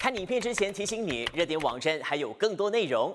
看影片之前提醒你，热点网站还有更多内容。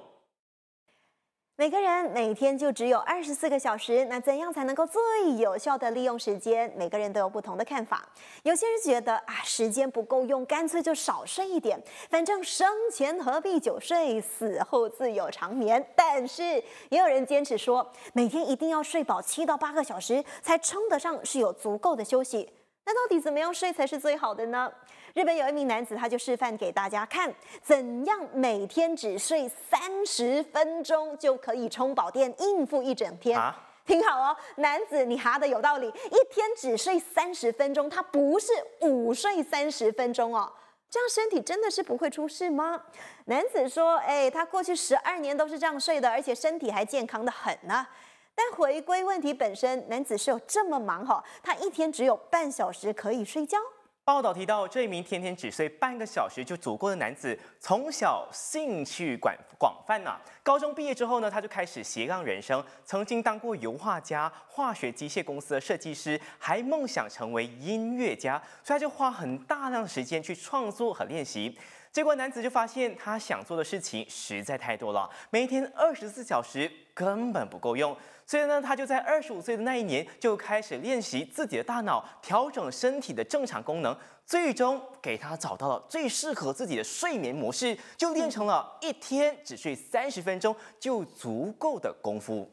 每个人每天就只有二十四个小时，那怎样才能够最有效的利用时间？每个人都有不同的看法。有些人觉得啊，时间不够用，干脆就少睡一点，反正生前何必久睡，死后自有长眠。但是也有人坚持说，每天一定要睡饱七到八个小时，才称得上是有足够的休息。那到底怎么样睡才是最好的呢？日本有一名男子，他就示范给大家看，怎样每天只睡三十分钟就可以充饱电，应付一整天。听 好哦，男子，你哈的有道理。一天只睡三十分钟，他不是午睡三十分钟哦，这样身体真的是不会出事吗？男子说：“哎，他过去十二年都是这样睡的，而且身体还健康的很呢。”但回归问题本身，男子是有这么忙哈？他一天只有半小时可以睡觉。报道提到，这一名天天只睡半个小时就足够的男子，从小兴趣广广泛呐。高中毕业之后呢，他就开始斜杠人生，曾经当过油画家、化学机械公司的设计师，还梦想成为音乐家，所以他就花很大量的时间去创作和练习。结果，男子就发现他想做的事情实在太多了，每天二十四小时根本不够用。所以呢，他就在二十五岁的那一年就开始练习自己的大脑，调整身体的正常功能，最终给他找到了最适合自己的睡眠模式，就练成了一天只睡三十分钟就足够的功夫。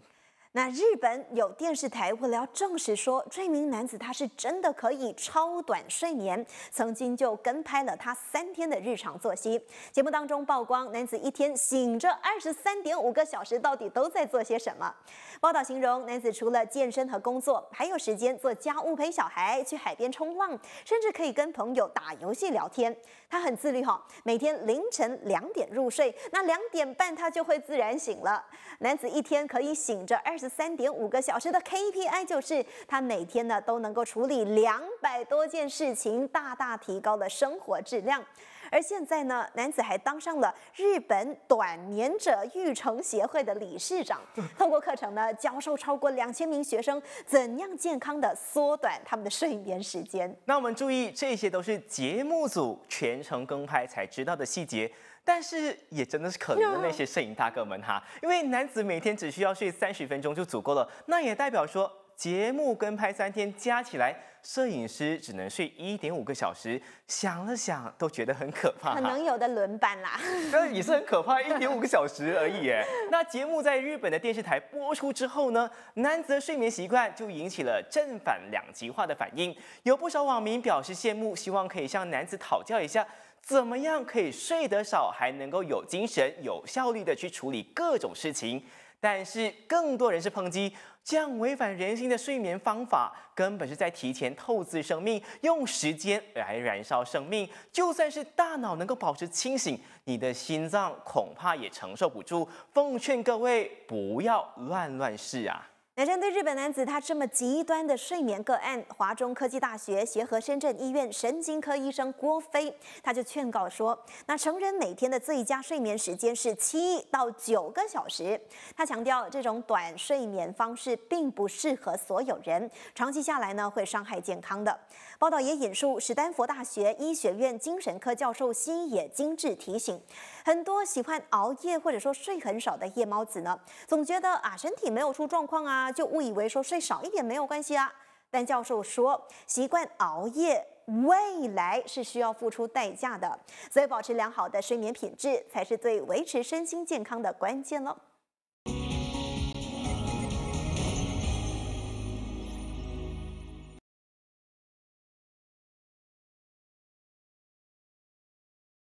那日本有电视台为了要证实说这名男子他是真的可以超短睡眠，曾经就跟拍了他三天的日常作息。节目当中曝光，男子一天醒着二十三点五个小时，到底都在做些什么？报道形容男子除了健身和工作，还有时间做家务、陪小孩、去海边冲浪，甚至可以跟朋友打游戏聊天。他很自律哈，每天凌晨两点入睡，那两点半他就会自然醒了。男子一天可以醒着二。三点五个小时的 KPI 就是他每天呢都能够处理两百多件事情，大大提高了生活质量。而现在呢，男子还当上了日本短眠者育成协会的理事长，通过课程呢，教授超过两千名学生怎样健康的缩短他们的睡眠时间。那我们注意，这些都是节目组全程跟拍才知道的细节。但是也真的是可怜了那些摄影大哥们哈，因为男子每天只需要睡三十分钟就足够了，那也代表说节目跟拍三天加起来，摄影师只能睡一点五个小时，想了想都觉得很可怕。可能有的轮班啦。但 也是很可怕，一点五个小时而已耶。那节目在日本的电视台播出之后呢，男子的睡眠习惯就引起了正反两极化的反应，有不少网民表示羡慕，希望可以向男子讨教一下。怎么样可以睡得少，还能够有精神、有效率地去处理各种事情？但是更多人是抨击，这样违反人性的睡眠方法，根本是在提前透支生命，用时间来燃烧生命。就算是大脑能够保持清醒，你的心脏恐怕也承受不住。奉劝各位不要乱乱试啊！针对日本男子他这么极端的睡眠个案，华中科技大学协和深圳医院神经科医生郭飞他就劝告说，那成人每天的最佳睡眠时间是七到九个小时。他强调，这种短睡眠方式并不适合所有人，长期下来呢会伤害健康的。报道也引述史丹佛大学医学院精神科教授西野精致提醒，很多喜欢熬夜或者说睡很少的夜猫子呢，总觉得啊身体没有出状况啊。就误以为说睡少一点没有关系啊，但教授说，习惯熬夜未来是需要付出代价的，所以保持良好的睡眠品质才是对维持身心健康的关键哦。